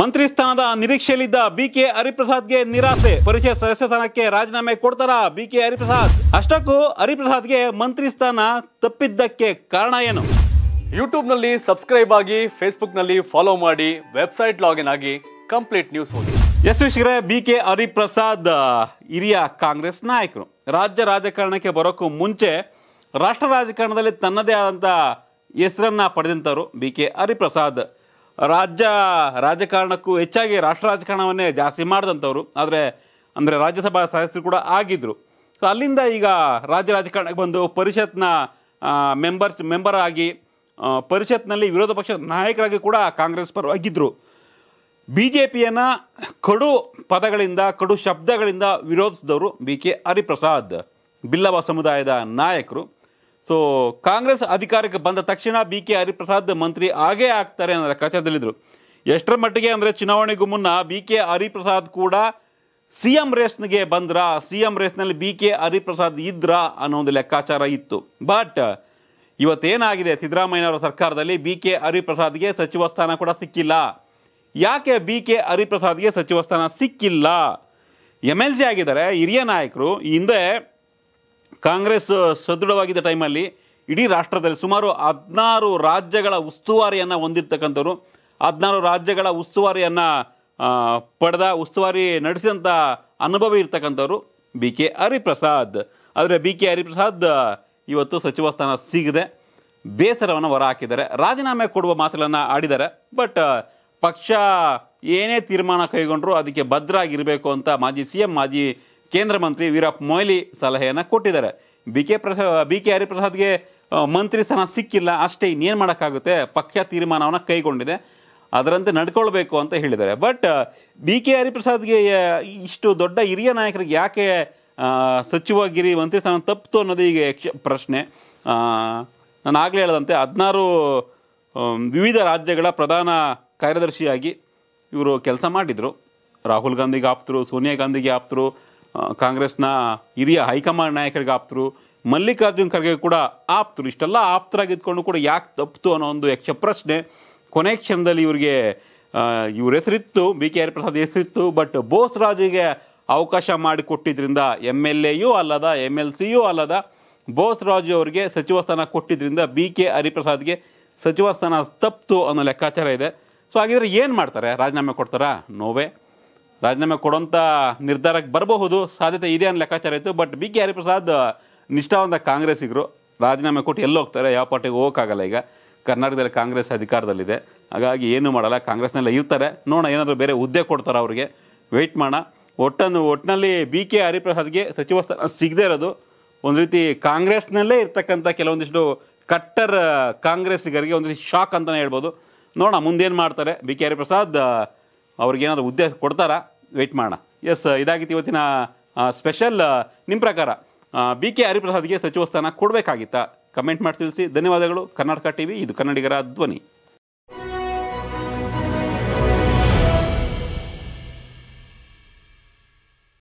ಮಂತ್ರಿ ಸ್ಥಾನದ ನಿರೀಕ್ಷೆಯಲ್ಲಿದ್ದ ಬಿಕೆ ಹರಿಪ್ರಸಾದ್ಗೆ ನಿರಾಸೆ ಪರಿಷತ್ ಸದಸ್ಯ ಸ್ಥಾನಕ್ಕೆ ರಾಜೀನಾಮೆ ಕೊಡ್ತಾರ ಬಿಕೆ ಹರಿಪ್ರಸಾದ್ ಅಷ್ಟಕ್ಕೂ ಹರಿಪ್ರಸಾದ್ಗೆ ಮಂತ್ರಿ ಸ್ಥಾನ ತಪ್ಪಿದ್ದಕ್ಕೆ ಕಾರಣ ಏನು ನಲ್ಲಿ ಸಬ್ಸ್ಕ್ರೈಬ್ ಆಗಿ ನಲ್ಲಿ ಫಾಲೋ ಮಾಡಿ ವೆಬ್ಸೈಟ್ ಲಾಗಿನ್ ಆಗಿ ಕಂಪ್ಲೀಟ್ ನ್ಯೂಸ್ ಹೋಗಿ ಎಸ್ ಬಿಕೆ ಬಿ ಕೆ ಹರಿಪ್ರಸಾದ್ ಹಿರಿಯ ಕಾಂಗ್ರೆಸ್ ನಾಯಕರು ರಾಜ್ಯ ರಾಜಕಾರಣಕ್ಕೆ ಬರೋಕ್ಕೂ ಮುಂಚೆ ರಾಷ್ಟ್ರ ರಾಜಕಾರಣದಲ್ಲಿ ತನ್ನದೇ ಆದಂತ ಹೆಸರನ್ನ ಪಡೆದಂತವರು ಬಿ ಕೆ ಹರಿಪ್ರಸಾದ್ ರಾಜ್ಯ ರಾಜಕಾರಣಕ್ಕೂ ಹೆಚ್ಚಾಗಿ ರಾಷ್ಟ್ರ ರಾಜಕಾರಣವನ್ನೇ ಜಾಸ್ತಿ ಮಾಡಿದಂಥವ್ರು ಆದರೆ ಅಂದರೆ ರಾಜ್ಯಸಭಾ ಸದಸ್ಯರು ಕೂಡ ಆಗಿದ್ದರು ಸೊ ಅಲ್ಲಿಂದ ಈಗ ರಾಜ್ಯ ರಾಜಕಾರಣಕ್ಕೆ ಬಂದು ಪರಿಷತ್ನ ಮೆಂಬರ್ಸ್ ಮೆಂಬರ್ ಆಗಿ ಪರಿಷತ್ನಲ್ಲಿ ವಿರೋಧ ಪಕ್ಷದ ನಾಯಕರಾಗಿ ಕೂಡ ಕಾಂಗ್ರೆಸ್ ಪರವಾಗಿದ್ದರು ಬಿ ಜೆ ಪಿಯನ್ನು ಕಡು ಪದಗಳಿಂದ ಕಡು ಶಬ್ದಗಳಿಂದ ವಿರೋಧಿಸಿದವರು ಬಿ ಕೆ ಹರಿಪ್ರಸಾದ್ ಬಿಲ್ಲವ ಸಮುದಾಯದ ನಾಯಕರು ಸೊ ಕಾಂಗ್ರೆಸ್ ಅಧಿಕಾರಕ್ಕೆ ಬಂದ ತಕ್ಷಣ ಬಿ ಕೆ ಹರಿಪ್ರಸಾದ್ ಮಂತ್ರಿ ಆಗೇ ಆಗ್ತಾರೆ ಅನ್ನೋ ಲೆಕ್ಕಾಚಾರದಲ್ಲಿದ್ದರು ಎಷ್ಟರ ಮಟ್ಟಿಗೆ ಅಂದರೆ ಚುನಾವಣೆಗೂ ಮುನ್ನ ಬಿ ಕೆ ಹರಿಪ್ರಸಾದ್ ಕೂಡ ಸಿ ಎಂ ರೇಸ್ನಿಗೆ ಬಂದ್ರ ಸಿ ಎಂ ರೇಸ್ನಲ್ಲಿ ಬಿ ಕೆ ಹರಿಪ್ರಸಾದ್ ಇದ್ರಾ ಅನ್ನೋ ಒಂದು ಲೆಕ್ಕಾಚಾರ ಇತ್ತು ಬಟ್ ಇವತ್ತೇನಾಗಿದೆ ಸಿದ್ದರಾಮಯ್ಯನವರ ಸರ್ಕಾರದಲ್ಲಿ ಬಿ ಕೆ ಹರಿಪ್ರಸಾದ್ಗೆ ಸಚಿವ ಸ್ಥಾನ ಕೂಡ ಸಿಕ್ಕಿಲ್ಲ ಯಾಕೆ ಬಿ ಕೆ ಹರಿಪ್ರಸಾದ್ಗೆ ಸಚಿವ ಸ್ಥಾನ ಸಿಕ್ಕಿಲ್ಲ ಎಮ್ ಎಲ್ ಸಿ ಆಗಿದ್ದಾರೆ ಹಿರಿಯ ನಾಯಕರು ಹಿಂದೆ ಕಾಂಗ್ರೆಸ್ ಸದೃಢವಾಗಿದ್ದ ಟೈಮಲ್ಲಿ ಇಡೀ ರಾಷ್ಟ್ರದಲ್ಲಿ ಸುಮಾರು ಹದಿನಾರು ರಾಜ್ಯಗಳ ಉಸ್ತುವಾರಿಯನ್ನು ಹೊಂದಿರ್ತಕ್ಕಂಥವ್ರು ಹದಿನಾರು ರಾಜ್ಯಗಳ ಉಸ್ತುವಾರಿಯನ್ನು ಪಡೆದ ಉಸ್ತುವಾರಿ ನಡೆಸಿದಂಥ ಅನುಭವ ಇರ್ತಕ್ಕಂಥವ್ರು ಬಿ ಕೆ ಹರಿಪ್ರಸಾದ್ ಆದರೆ ಬಿ ಕೆ ಹರಿಪ್ರಸಾದ್ ಇವತ್ತು ಸಚಿವ ಸ್ಥಾನ ಸಿಗದೆ ಬೇಸರವನ್ನು ಹೊರ ಹಾಕಿದ್ದಾರೆ ರಾಜೀನಾಮೆ ಕೊಡುವ ಮಾತುಗಳನ್ನು ಆಡಿದ್ದಾರೆ ಬಟ್ ಪಕ್ಷ ಏನೇ ತೀರ್ಮಾನ ಕೈಗೊಂಡರೂ ಅದಕ್ಕೆ ಆಗಿರಬೇಕು ಅಂತ ಮಾಜಿ ಸಿ ಎಂ ಮಾಜಿ ಕೇಂದ್ರ ಮಂತ್ರಿ ವೀರಪ್ಪ ಮೊಯ್ಲಿ ಸಲಹೆಯನ್ನು ಕೊಟ್ಟಿದ್ದಾರೆ ಬಿ ಕೆ ಪ್ರಸಾ ಬಿ ಕೆ ಹರಿಪ್ರಸಾದ್ಗೆ ಮಂತ್ರಿ ಸ್ಥಾನ ಸಿಕ್ಕಿಲ್ಲ ಅಷ್ಟೇ ಇನ್ನೇನು ಮಾಡೋಕ್ಕಾಗುತ್ತೆ ಪಕ್ಷ ತೀರ್ಮಾನವನ್ನು ಕೈಗೊಂಡಿದೆ ಅದರಂತೆ ನಡ್ಕೊಳ್ಬೇಕು ಅಂತ ಹೇಳಿದ್ದಾರೆ ಬಟ್ ಬಿ ಕೆ ಹರಿಪ್ರಸಾದ್ಗೆ ಇಷ್ಟು ದೊಡ್ಡ ಹಿರಿಯ ನಾಯಕರಿಗೆ ಯಾಕೆ ಸಚಿವಗಿರಿ ಮಂತ್ರಿ ಸ್ಥಾನ ತಪ್ಪಿತು ಅನ್ನೋದು ಈಗ ಪ್ರಶ್ನೆ ನಾನು ಆಗಲೇ ಹೇಳದಂತೆ ಹದಿನಾರು ವಿವಿಧ ರಾಜ್ಯಗಳ ಪ್ರಧಾನ ಕಾರ್ಯದರ್ಶಿಯಾಗಿ ಇವರು ಕೆಲಸ ಮಾಡಿದರು ರಾಹುಲ್ ಗಾಂಧಿಗೆ ಆಪ್ತರು ಸೋನಿಯಾ ಗಾಂಧಿಗೆ ಆಪ್ತರು ಕಾಂಗ್ರೆಸ್ನ ಹಿರಿಯ ಹೈಕಮಾಂಡ್ ನಾಯಕರಿಗೆ ಆಪ್ತರು ಮಲ್ಲಿಕಾರ್ಜುನ್ ಖರ್ಗೆ ಕೂಡ ಆಪ್ತರು ಇಷ್ಟೆಲ್ಲ ಆಪ್ತರಾಗಿದ್ದುಕೊಂಡು ಕೂಡ ಯಾಕೆ ತಪ್ಪಿತು ಅನ್ನೋ ಒಂದು ಯಕ್ಷ ಪ್ರಶ್ನೆ ಕೊನೆ ಕ್ಷಣದಲ್ಲಿ ಇವರಿಗೆ ಇವ್ರ ಹೆಸರಿತ್ತು ಬಿ ಕೆ ಆರ್ ಪ್ರಸಾದ್ ಹೆಸರಿತ್ತು ಬಟ್ ಬೋಸ್ರಾಜಿಗೆ ಅವಕಾಶ ಮಾಡಿಕೊಟ್ಟಿದ್ರಿಂದ ಎಮ್ ಎಲ್ ಎಯೂ ಅಲ್ಲದ ಎಮ್ ಎಲ್ ಸಿಯೂ ಅಲ್ಲದ ಬೋಸ್ರಾಜು ಅವರಿಗೆ ಸಚಿವ ಸ್ಥಾನ ಕೊಟ್ಟಿದ್ದರಿಂದ ಬಿ ಕೆ ಹರಿಪ್ರಸಾದ್ಗೆ ಸಚಿವ ಸ್ಥಾನ ತಪ್ಪಿತು ಅನ್ನೋ ಲೆಕ್ಕಾಚಾರ ಇದೆ ಸೊ ಹಾಗಿದ್ರೆ ಏನು ಮಾಡ್ತಾರೆ ರಾಜೀನಾಮೆ ಕೊಡ್ತಾರಾ ನೋವೇ ರಾಜೀನಾಮೆ ಕೊಡುವಂಥ ನಿರ್ಧಾರಕ್ಕೆ ಬರಬಹುದು ಸಾಧ್ಯತೆ ಇದೆ ಅನ್ನೋ ಲೆಕ್ಕಾಚಾರ ಇತ್ತು ಬಟ್ ಬಿ ಕೆ ಹರಿಪ್ರಸಾದ್ ನಿಷ್ಠಾವಂತ ಕಾಂಗ್ರೆಸ್ಸಿಗರು ರಾಜೀನಾಮೆ ಕೊಟ್ಟು ಹೋಗ್ತಾರೆ ಯಾವ ಪಾರ್ಟಿಗೆ ಹೋಗೋಕ್ಕಾಗಲ್ಲ ಈಗ ಕರ್ನಾಟಕದಲ್ಲಿ ಕಾಂಗ್ರೆಸ್ ಅಧಿಕಾರದಲ್ಲಿದೆ ಹಾಗಾಗಿ ಏನೂ ಮಾಡಲ್ಲ ಕಾಂಗ್ರೆಸ್ನೆಲ್ಲ ಇರ್ತಾರೆ ನೋಡೋಣ ಏನಾದರೂ ಬೇರೆ ಹುದ್ದೆ ಕೊಡ್ತಾರೆ ಅವರಿಗೆ ವೆಯ್ಟ್ ಮಾಡೋಣ ಒಟ್ಟನ್ನು ಒಟ್ಟಿನಲ್ಲಿ ಬಿ ಕೆ ಹರಿಪ್ರಸಾದ್ಗೆ ಸಚಿವ ಸ್ಥಾನ ಸಿಗದೇ ಇರೋದು ಒಂದು ರೀತಿ ಕಾಂಗ್ರೆಸ್ನಲ್ಲೇ ಇರ್ತಕ್ಕಂಥ ಕೆಲವೊಂದಿಷ್ಟು ಕಟ್ಟರ್ ಕಾಂಗ್ರೆಸ್ಸಿಗರಿಗೆ ಒಂದು ಶಾಕ್ ಅಂತಲೇ ಹೇಳ್ಬೋದು ನೋಡೋಣ ಮುಂದೇನು ಮಾಡ್ತಾರೆ ಬಿ ಕೆ ಹರಿಪ್ರಸಾದ್ ಅವ್ರಿಗೇನಾದರೂ ಉದ್ದೇಶ ಕೊಡ್ತಾರಾ ವೆಯ್ಟ್ ಮಾಡೋಣ ಎಸ್ ಇದಾಗಿತ್ತು ಇವತ್ತಿನ ಸ್ಪೆಷಲ್ ನಿಮ್ಮ ಪ್ರಕಾರ ಬಿ ಕೆ ಹರಿಪ್ರಸಾದ್ಗೆ ಸಚಿವ ಸ್ಥಾನ ಕೊಡಬೇಕಾಗಿತ್ತಾ ಕಮೆಂಟ್ ಮಾಡಿ ತಿಳಿಸಿ ಧನ್ಯವಾದಗಳು ಕರ್ನಾಟಕ ವಿ ಇದು ಕನ್ನಡಿಗರ ಧ್ವನಿ